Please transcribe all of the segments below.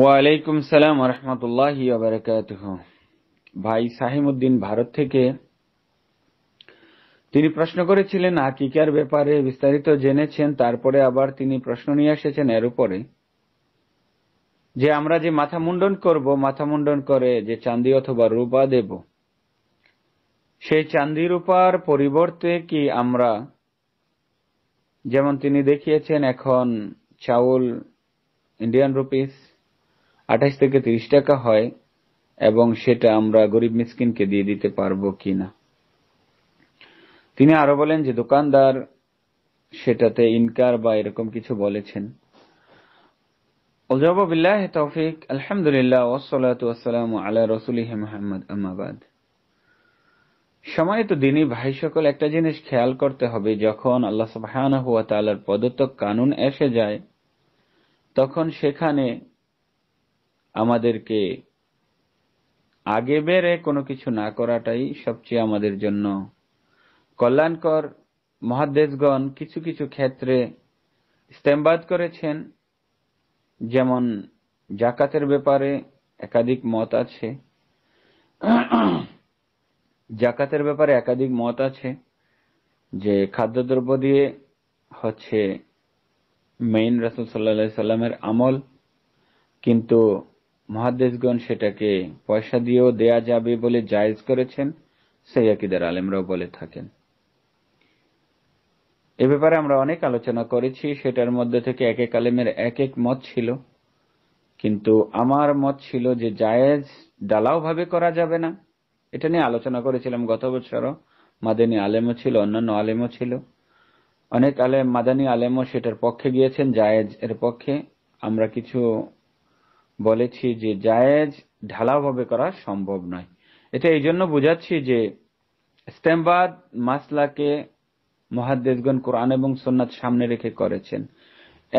ওয়ালাইকুম সালাম রহমতুল্লাহ ভাই ভারত থেকে তিনি প্রশ্ন করেছিলেন আকিকার ব্যাপারে বিস্তারিত জেনেছেন তারপরে আবার তিনি প্রশ্ন নিয়ে এসেছেন এর উপরে যে আমরা যে মাথা মুন্ডন করব মাথা মুন্ডন করে যে চান্দি অথবা রূপা দেব সেই চান্দি রূপার পরিবর্তে কি আমরা যেমন তিনি দেখিয়েছেন এখন চাউল ইন্ডিয়ান রুপিস আঠাশ থেকে 30 টাকা হয় এবং সেটা আমরা গরিব মিসকিনকে দিয়ে দিতে পারব কিনা তিনি আরো বলেন যে দোকানদার সেটাতে ইনকার বা এরকম কিছু বলেছেন বিল্লাহ তৌফিক আলহামদুলিল্লাহ ওসলাত ওয়াসালাম আলা রসুলিহ মোহাম্মদ আমাবাদ সময় তো দিনই ভাই সকল একটা জিনিস খেয়াল করতে হবে যখন আল্লাহ সুবাহ প্রদত্ত কানুন এসে যায় তখন সেখানে আমাদেরকে আগে বেড়ে কোনো কিছু না করাটাই সবচেয়ে আমাদের জন্য কল্যাণকর মহাদেশগণ কিছু কিছু ক্ষেত্রে ইস্তেমবাদ করেছেন যেমন জাকাতের ব্যাপারে একাধিক মত আছে জাকাতের ব্যাপারে একাধিক মত আছে যে খাদ্যদ্রব্য দিয়ে হচ্ছে মেইন রাসুল সাল্লা সাল্লামের আমল কিন্তু মহাদেশগণ সেটাকে পয়সা দিয়েও দেয়া যাবে বলে জায়েজ করেছেন সেই আকিদার আলেমরাও বলে থাকেন এ ব্যাপারে আমরা অনেক আলোচনা করেছি সেটার মধ্যে থেকে এক এক আলেমের এক এক মত ছিল কিন্তু আমার মত ছিল যে জায়েজ ডালাও ভাবে করা যাবে না এটা নিয়ে আলোচনা করেছিলাম গত বছরও মাদানী আলেমও ছিল অন্যান্য আলেমও ছিল অনেক আলেম মাদানী আলেমও সেটার পক্ষে গিয়েছেন জায়েজ এর পক্ষে আমরা কিছু বলেছি যে জায়েজ ঢালাওভাবে করা সম্ভব নয় এটা এই জন্য বুঝাচ্ছি যে স্টেমবাদ মাসলাকে মহাদেশগণ কোরআন এবং সোননাথ সামনে রেখে করেছেন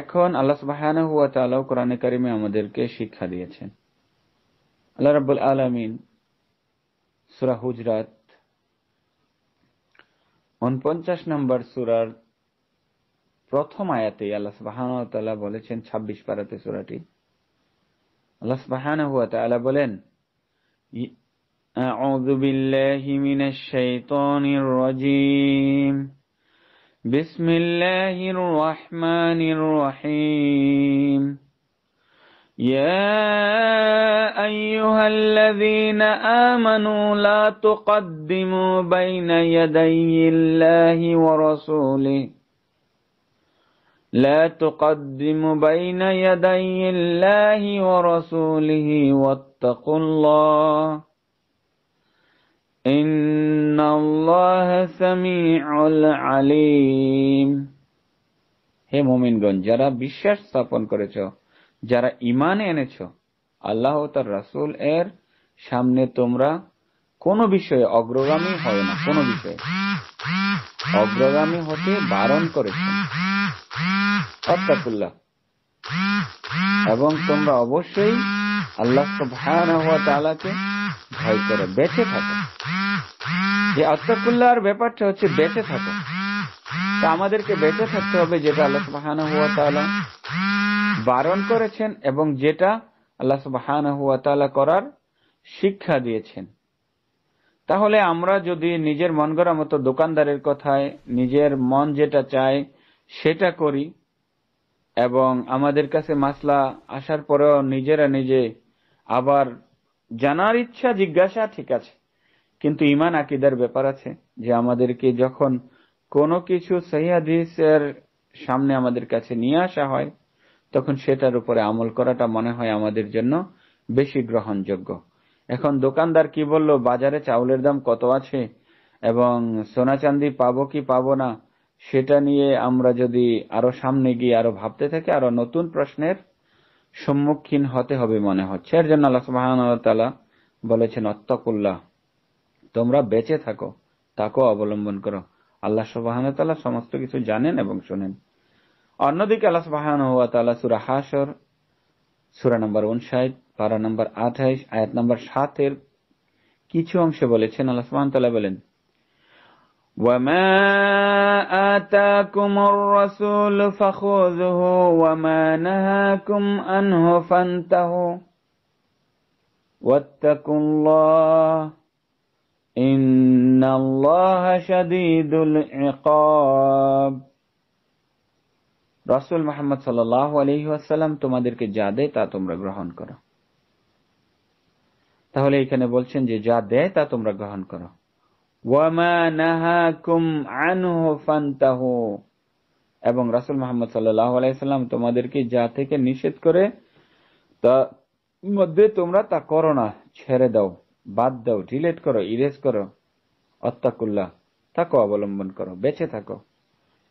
এখন আল্লাহ সুবাহান হুয়া তালাও কোরআনে কারিমে আমাদেরকে শিক্ষা দিয়েছেন আল্লাহ রাবুল আলমিন সুরা হুজরাত উনপঞ্চাশ নম্বর সুরার প্রথম আয়াতে আল্লাহ সুবাহান তালা বলেছেন ছাব্বিশ পারাতে সুরাটি الله سبحانه وتعالى بولن أعوذ بالله من الشيطان الرجيم بسم الله الرحمن الرحيم يا أيها الذين آمنوا لا تقدموا بين يدي الله ورسوله لا تقدم بين يدي الله ورسوله واتقوا الله إن الله سميع العليم হে মোমিনগঞ্জ যারা বিশ্বাস স্থাপন করেছ যারা ইমান এনেছ আল্লাহ তার রাসুল এর সামনে তোমরা কোনো বিষয়ে অগ্রগামী হয় না কোনো বিষয়ে অগ্রগামী হতে বারণ করেছে এবং তোমরা অবশ্যই আল্লাহ তালাকে ভয় করে বেঁচে থাকো যে আত্মাকুল্লাহর ব্যাপারটা হচ্ছে বেঁচে থাকো তা আমাদেরকে বেঁচে থাকতে হবে যেটা আল্লাহ সুবাহান হওয়া তালা বারণ করেছেন এবং যেটা আল্লাহ সুবাহান হুয়া তালা করার শিক্ষা দিয়েছেন তাহলে আমরা যদি নিজের মন গড়া মতো দোকানদারের কথায় নিজের মন যেটা চায় সেটা করি এবং আমাদের কাছে মাসলা আসার পরেও নিজেরা নিজে আবার জানার ইচ্ছা জিজ্ঞাসা ঠিক আছে কিন্তু ইমান আকিদার ব্যাপার আছে যে আমাদেরকে যখন কোনো কিছু সহিদের সামনে আমাদের কাছে নিয়ে আসা হয় তখন সেটার উপরে আমল করাটা মনে হয় আমাদের জন্য বেশি গ্রহণযোগ্য এখন দোকানদার কি বলল বাজারে চাউলের দাম কত আছে এবং সোনা চান্দি পাবো কি পাবো না সেটা নিয়ে আমরা যদি আরো সামনে গিয়ে আরো ভাবতে থাকি আরো নতুন প্রশ্নের সম্মুখীন হতে হবে মনে হচ্ছে এর জন্য আল্লাহ বলেছেন অত্তকুল্লাহ তোমরা বেঁচে থাকো তাকে অবলম্বন করো আল্লাহ সুবাহান সমস্ত কিছু জানেন এবং শোনেন অন্যদিকে আল্লাহ সুবাহান হাতালা হাসর সুরা নম্বর উনষাট পারা নম্বর আঠাইশ আয়াত নম্বর সাতের কিছু অংশে বলেছেন আল্লাহ সুবহান তাআলা বলেন وما آتاكم الرسول فخذوه وما نهاكم عنه فانتهوا واتقوا الله إن الله شديد العقاب রসুল মোহাম্মদ সাল্লাহ আলহিহাসাল্লাম তোমাদেরকে যা দেয় তা তোমরা গ্রহণ করো তাহলে এখানে বলছেন যে যা দেয় তা তোমরা গ্রহণ করো এবং রাসুল মোহাম্মদ সাল্লাম তোমাদেরকে যা থেকে নিষেধ করে তা মধ্যে তোমরা তা করো না ছেড়ে দাও বাদ দাও ডিলেট করো ইরেজ করো অত্তাকুল্লাহ তাকে অবলম্বন করো বেঁচে থাকো